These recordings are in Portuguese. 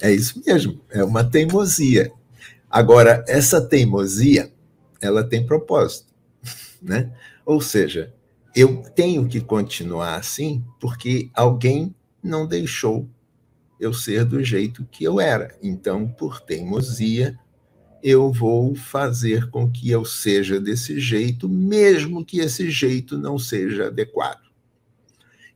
É isso mesmo, é uma teimosia. Agora, essa teimosia, ela tem propósito, né? Ou seja, eu tenho que continuar assim porque alguém não deixou eu ser do jeito que eu era. Então, por teimosia, eu vou fazer com que eu seja desse jeito, mesmo que esse jeito não seja adequado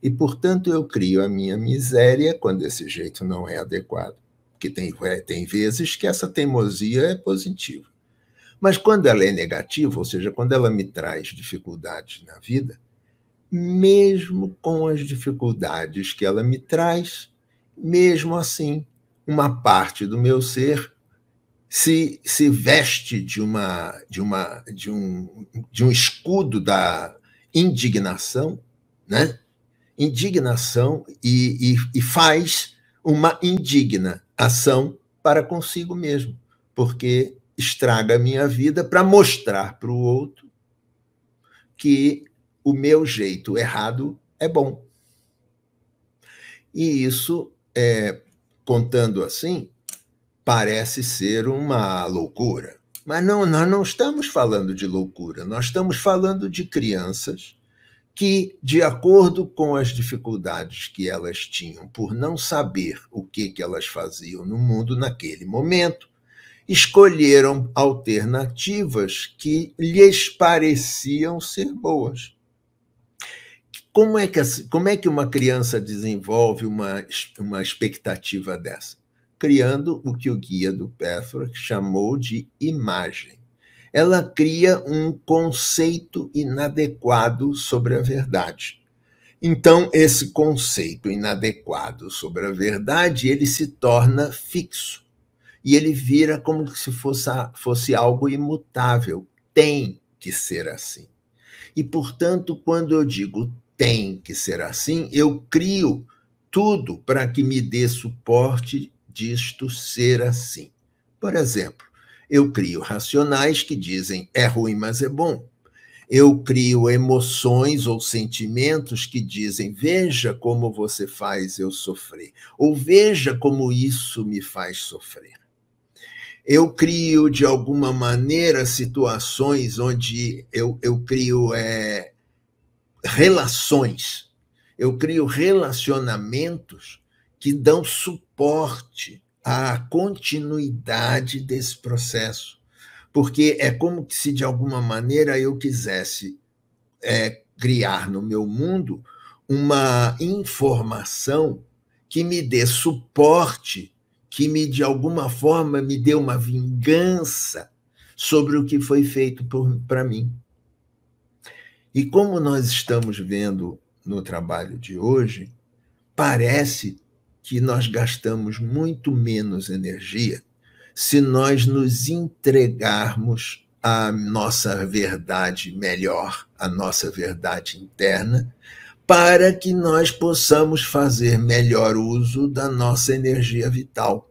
e, portanto, eu crio a minha miséria quando esse jeito não é adequado. Porque tem, é, tem vezes que essa teimosia é positiva. Mas quando ela é negativa, ou seja, quando ela me traz dificuldades na vida, mesmo com as dificuldades que ela me traz, mesmo assim, uma parte do meu ser se, se veste de, uma, de, uma, de, um, de um escudo da indignação, né? indignação e, e, e faz uma indigna ação para consigo mesmo, porque estraga a minha vida para mostrar para o outro que o meu jeito errado é bom. E isso, é, contando assim, parece ser uma loucura. Mas não, nós não estamos falando de loucura, nós estamos falando de crianças que, de acordo com as dificuldades que elas tinham por não saber o que, que elas faziam no mundo naquele momento, escolheram alternativas que lhes pareciam ser boas. Como é que, assim, como é que uma criança desenvolve uma, uma expectativa dessa? Criando o que o guia do Pathwork chamou de imagem ela cria um conceito inadequado sobre a verdade. Então, esse conceito inadequado sobre a verdade, ele se torna fixo. E ele vira como se fosse, fosse algo imutável. Tem que ser assim. E, portanto, quando eu digo tem que ser assim, eu crio tudo para que me dê suporte disto ser assim. Por exemplo, eu crio racionais que dizem é ruim, mas é bom. Eu crio emoções ou sentimentos que dizem: veja como você faz eu sofrer, ou veja como isso me faz sofrer. Eu crio, de alguma maneira, situações onde eu, eu crio é, relações, eu crio relacionamentos que dão suporte a continuidade desse processo, porque é como se de alguma maneira eu quisesse é, criar no meu mundo uma informação que me dê suporte, que me de alguma forma me dê uma vingança sobre o que foi feito para mim. E como nós estamos vendo no trabalho de hoje, parece que nós gastamos muito menos energia se nós nos entregarmos à nossa verdade melhor, à nossa verdade interna, para que nós possamos fazer melhor uso da nossa energia vital.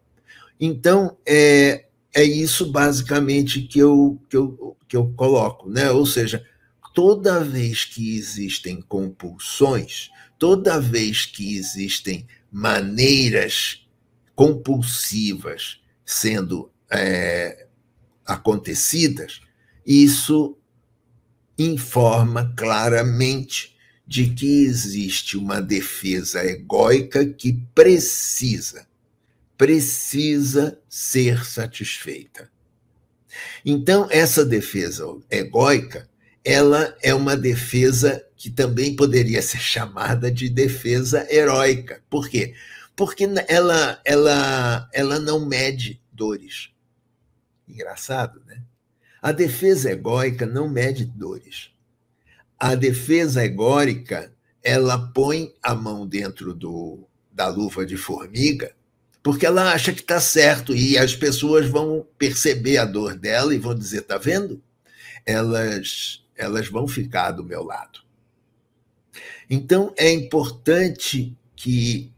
Então, é, é isso basicamente que eu, que, eu, que eu coloco, né? Ou seja, toda vez que existem compulsões, toda vez que existem maneiras compulsivas sendo é, acontecidas, isso informa claramente de que existe uma defesa egóica que precisa, precisa ser satisfeita. Então, essa defesa egóica ela é uma defesa que também poderia ser chamada de defesa heróica. Por quê? Porque ela, ela, ela não mede dores. Engraçado, né? A defesa egóica não mede dores. A defesa egórica, ela põe a mão dentro do, da luva de formiga porque ela acha que está certo e as pessoas vão perceber a dor dela e vão dizer, tá vendo? Elas elas vão ficar do meu lado. Então é importante que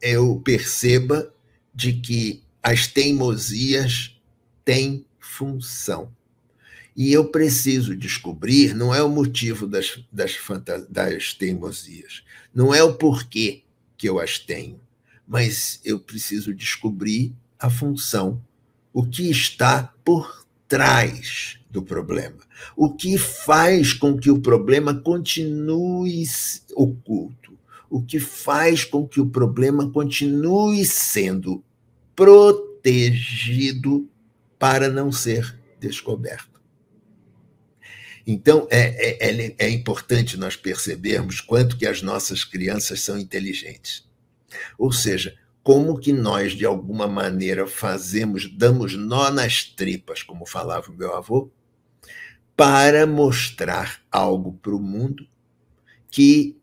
eu perceba de que as teimosias têm função. E eu preciso descobrir, não é o motivo das, das, das teimosias, não é o porquê que eu as tenho, mas eu preciso descobrir a função, o que está por trás do problema, o que faz com que o problema continue oculto, o que faz com que o problema continue sendo protegido para não ser descoberto. Então, é, é, é, é importante nós percebermos quanto que as nossas crianças são inteligentes. Ou seja, como que nós, de alguma maneira, fazemos, damos nó nas tripas, como falava o meu avô, para mostrar algo para o mundo que,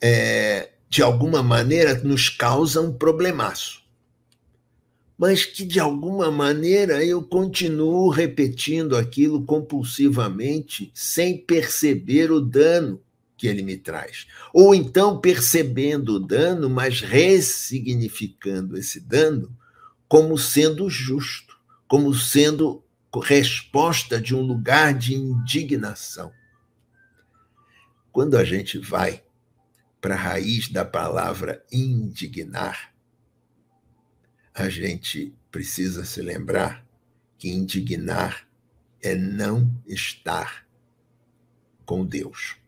é, de alguma maneira, nos causa um problemaço. Mas que, de alguma maneira, eu continuo repetindo aquilo compulsivamente, sem perceber o dano que ele me traz. Ou então percebendo o dano, mas ressignificando esse dano como sendo justo, como sendo resposta de um lugar de indignação. Quando a gente vai para a raiz da palavra indignar, a gente precisa se lembrar que indignar é não estar com Deus.